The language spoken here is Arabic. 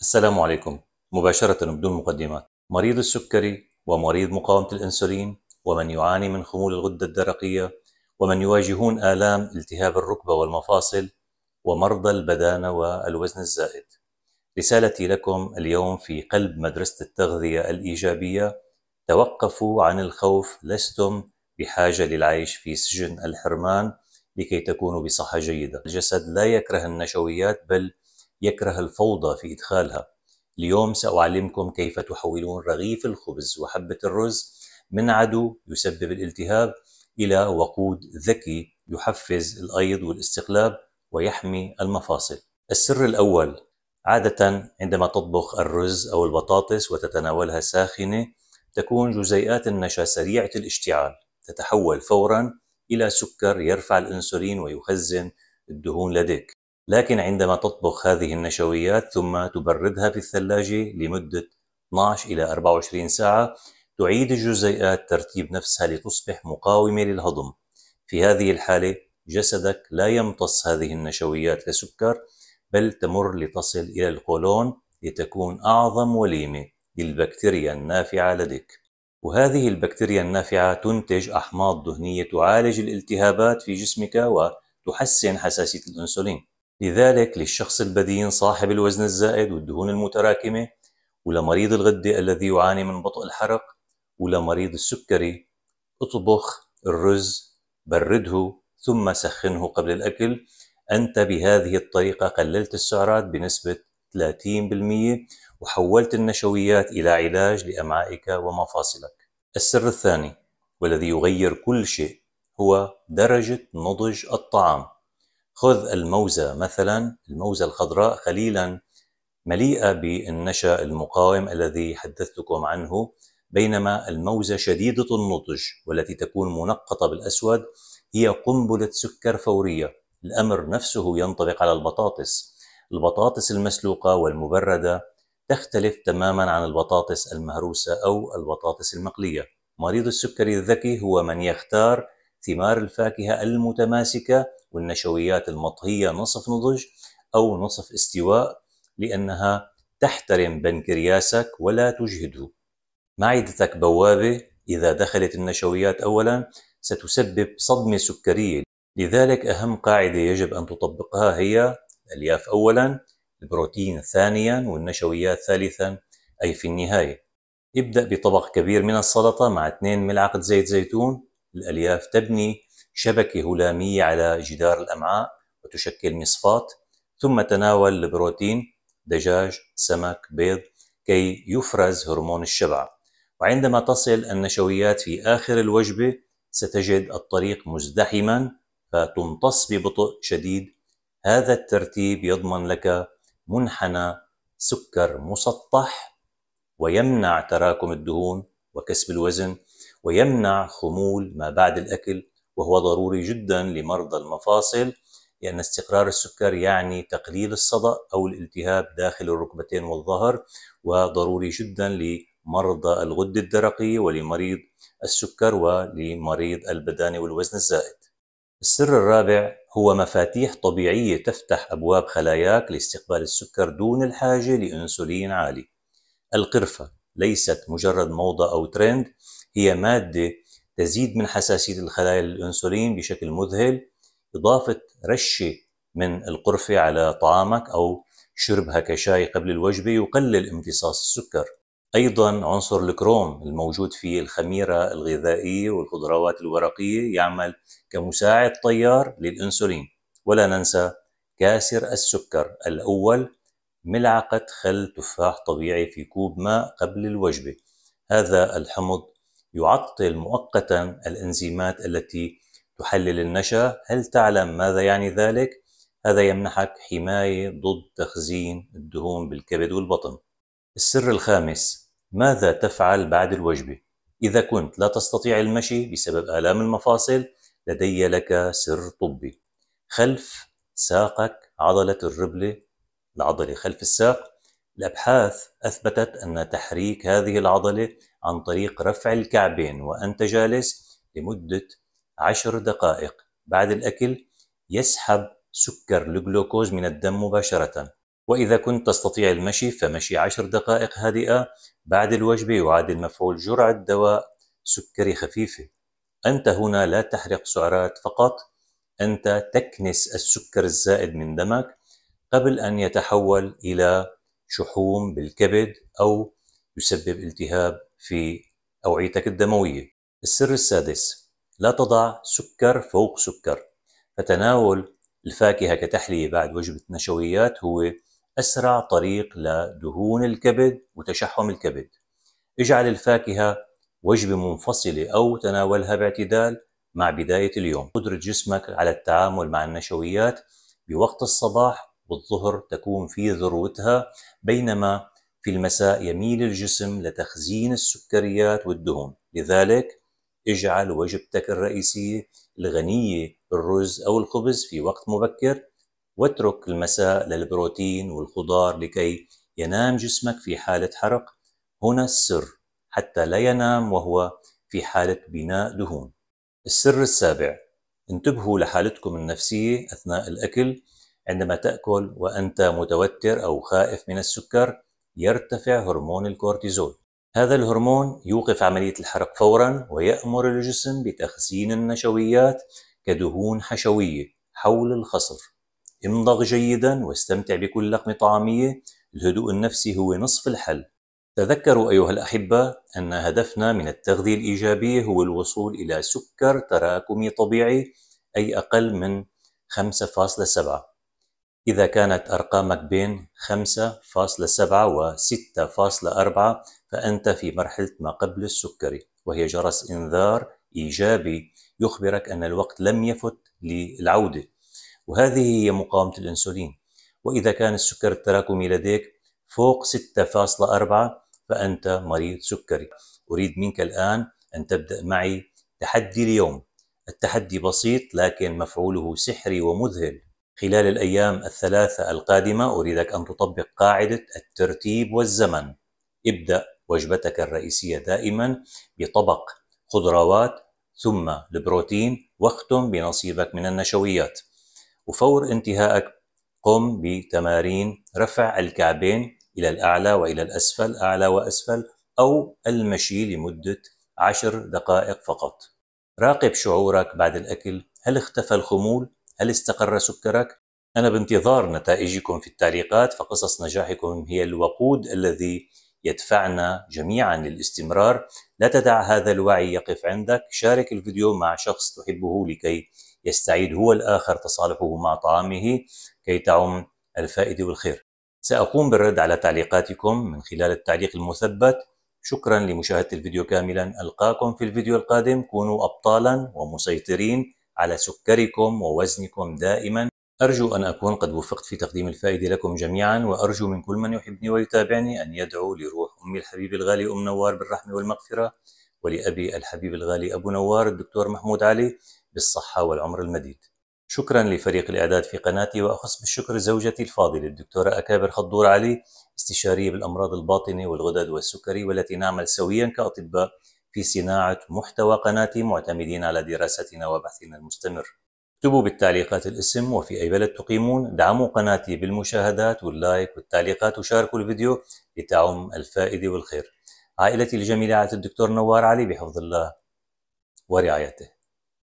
السلام عليكم مباشرة بدون مقدمات مريض السكري ومريض مقاومة الأنسولين ومن يعاني من خمول الغدة الدرقية ومن يواجهون آلام التهاب الركبة والمفاصل ومرضى البدانة والوزن الزائد رسالتي لكم اليوم في قلب مدرسة التغذية الإيجابية توقفوا عن الخوف لستم بحاجة للعيش في سجن الحرمان لكي تكونوا بصحة جيدة الجسد لا يكره النشويات بل يكره الفوضى في إدخالها اليوم سأعلمكم كيف تحولون رغيف الخبز وحبة الرز من عدو يسبب الالتهاب إلى وقود ذكي يحفز الأيض والاستقلاب ويحمي المفاصل السر الأول عادة عندما تطبخ الرز أو البطاطس وتتناولها ساخنة تكون جزيئات النشا سريعة الاشتعال تتحول فوراً إلى سكر يرفع الأنسولين ويخزن الدهون لديك لكن عندما تطبخ هذه النشويات ثم تبردها في الثلاجة لمدة 12 إلى 24 ساعة تعيد الجزيئات ترتيب نفسها لتصبح مقاومة للهضم في هذه الحالة جسدك لا يمتص هذه النشويات كسكر بل تمر لتصل إلى القولون لتكون أعظم وليمة للبكتيريا النافعة لديك وهذه البكتيريا النافعة تنتج أحماض دهنية تعالج الالتهابات في جسمك وتحسن حساسية الأنسولين لذلك للشخص البدين صاحب الوزن الزائد والدهون المتراكمة ولمريض الغدة الذي يعاني من بطء الحرق ولمريض السكري اطبخ الرز برده ثم سخنه قبل الأكل أنت بهذه الطريقة قللت السعرات بنسبة 30% وحولت النشويات إلى علاج لأمعائك ومفاصلك السر الثاني والذي يغير كل شيء هو درجة نضج الطعام خذ الموزة مثلا الموزة الخضراء قليلا مليئة بالنشا المقاوم الذي حدثتكم عنه بينما الموزة شديدة النضج والتي تكون منقطة بالأسود هي قنبلة سكر فورية الأمر نفسه ينطبق على البطاطس البطاطس المسلوقة والمبردة تختلف تماما عن البطاطس المهروسة أو البطاطس المقلية مريض السكري الذكي هو من يختار ثمار الفاكهة المتماسكة والنشويات المطهية نصف نضج أو نصف استواء لأنها تحترم بنكرياسك ولا تجهده معدتك بوابة إذا دخلت النشويات أولا ستسبب صدمة سكرية لذلك أهم قاعدة يجب أن تطبقها هي الألياف أولا البروتين ثانيا والنشويات ثالثا أي في النهاية ابدأ بطبق كبير من السلطة مع 2 ملعقة زيت زيتون الألياف تبني شبكة هلامية على جدار الأمعاء وتشكل مصفات ثم تناول البروتين دجاج سمك بيض كي يفرز هرمون الشبع وعندما تصل النشويات في آخر الوجبة ستجد الطريق مزدحما فتمتص ببطء شديد هذا الترتيب يضمن لك منحنى سكر مسطح ويمنع تراكم الدهون وكسب الوزن ويمنع خمول ما بعد الأكل وهو ضروري جدا لمرضى المفاصل لأن استقرار السكر يعني تقليل الصدأ أو الالتهاب داخل الركبتين والظهر وضروري جدا لمرضى الغدة الدرقية ولمريض السكر ولمريض البدانة والوزن الزائد السر الرابع هو مفاتيح طبيعية تفتح أبواب خلاياك لاستقبال السكر دون الحاجة لأنسولين عالي القرفة ليست مجرد موضة أو ترند هي مادة تزيد من حساسية الخلايا للأنسولين بشكل مذهل إضافة رشة من القرفة على طعامك أو شربها كشاي قبل الوجبة يقلل امتصاص السكر أيضا عنصر الكروم الموجود في الخميرة الغذائية والخضروات الورقية يعمل كمساعد طيار للأنسولين ولا ننسى كاسر السكر الأول ملعقة خل تفاح طبيعي في كوب ماء قبل الوجبة هذا الحمض يعطل مؤقتا الانزيمات التي تحلل النشا هل تعلم ماذا يعني ذلك؟ هذا يمنحك حماية ضد تخزين الدهون بالكبد والبطن السر الخامس ماذا تفعل بعد الوجبة؟ إذا كنت لا تستطيع المشي بسبب آلام المفاصل لدي لك سر طبي خلف ساقك عضلة الربلة العضلة خلف الساق الأبحاث أثبتت أن تحريك هذه العضلة عن طريق رفع الكعبين وأنت جالس لمدة عشر دقائق بعد الأكل يسحب سكر الجلوكوز من الدم مباشرة وإذا كنت تستطيع المشي فمشي عشر دقائق هادئة بعد الوجبة يعادل مفعول جرعة دواء سكري خفيفة أنت هنا لا تحرق سعرات فقط أنت تكنس السكر الزائد من دمك قبل أن يتحول إلى شحوم بالكبد أو يسبب التهاب في أوعيتك الدموية السر السادس لا تضع سكر فوق سكر فتناول الفاكهة كتحلية بعد وجبة النشويات هو أسرع طريق لدهون الكبد وتشحم الكبد اجعل الفاكهة وجبة منفصلة أو تناولها باعتدال مع بداية اليوم قدرة جسمك على التعامل مع النشويات بوقت الصباح بالظهر تكون في ذروتها بينما في المساء يميل الجسم لتخزين السكريات والدهون لذلك اجعل وجبتك الرئيسية الغنية بالرز أو الخبز في وقت مبكر واترك المساء للبروتين والخضار لكي ينام جسمك في حالة حرق هنا السر حتى لا ينام وهو في حالة بناء دهون السر السابع انتبهوا لحالتكم النفسية أثناء الأكل عندما تأكل وأنت متوتر أو خائف من السكر يرتفع هرمون الكورتيزول هذا الهرمون يوقف عملية الحرق فورا ويأمر الجسم بتخزين النشويات كدهون حشوية حول الخصر امضغ جيدا واستمتع بكل لقمة طعامية الهدوء النفسي هو نصف الحل تذكروا أيها الأحبة أن هدفنا من التغذية الإيجابية هو الوصول إلى سكر تراكمي طبيعي أي أقل من 5.7 إذا كانت أرقامك بين 5.7 و 6.4 فأنت في مرحلة ما قبل السكري وهي جرس إنذار إيجابي يخبرك أن الوقت لم يفت للعودة وهذه هي مقاومة الأنسولين وإذا كان السكر التراكمي لديك فوق 6.4 فأنت مريض سكري أريد منك الآن أن تبدأ معي تحدي اليوم التحدي بسيط لكن مفعوله سحري ومذهل خلال الأيام الثلاثة القادمة أريدك أن تطبق قاعدة الترتيب والزمن ابدأ وجبتك الرئيسية دائما بطبق خضروات ثم البروتين واختم بنصيبك من النشويات وفور انتهائك قم بتمارين رفع الكعبين إلى الأعلى وإلى الأسفل أعلى وأسفل أو المشي لمدة عشر دقائق فقط راقب شعورك بعد الأكل هل اختفى الخمول هل استقر سكرك؟ أنا بانتظار نتائجكم في التعليقات فقصص نجاحكم هي الوقود الذي يدفعنا جميعا للاستمرار لا تدع هذا الوعي يقف عندك شارك الفيديو مع شخص تحبه لكي يستعيد هو الآخر تصالحه مع طعامه كي تعم الفائدة والخير سأقوم بالرد على تعليقاتكم من خلال التعليق المثبت شكرا لمشاهدة الفيديو كاملا ألقاكم في الفيديو القادم كونوا أبطالا ومسيطرين على سكركم ووزنكم دائما أرجو أن أكون قد وفقت في تقديم الفائدة لكم جميعا وأرجو من كل من يحبني ويتابعني أن يدعو لروح أمي الحبيب الغالي أم نوار بالرحمة والمغفرة ولأبي الحبيب الغالي أبو نوار الدكتور محمود علي بالصحة والعمر المديد شكرا لفريق الإعداد في قناتي وأخص بالشكر زوجتي الفاضلة الدكتورة أكابر خضور علي استشارية بالأمراض الباطنة والغدد والسكري والتي نعمل سويا كأطباء في صناعة محتوى قناتي معتمدين على دراستنا وبحثنا المستمر اكتبوا بالتعليقات الاسم وفي أي بلد تقيمون دعموا قناتي بالمشاهدات واللايك والتعليقات وشاركوا الفيديو لتعم الفائدة والخير عائلتي الجميلة عائلة الدكتور نوار علي بحفظ الله ورعايته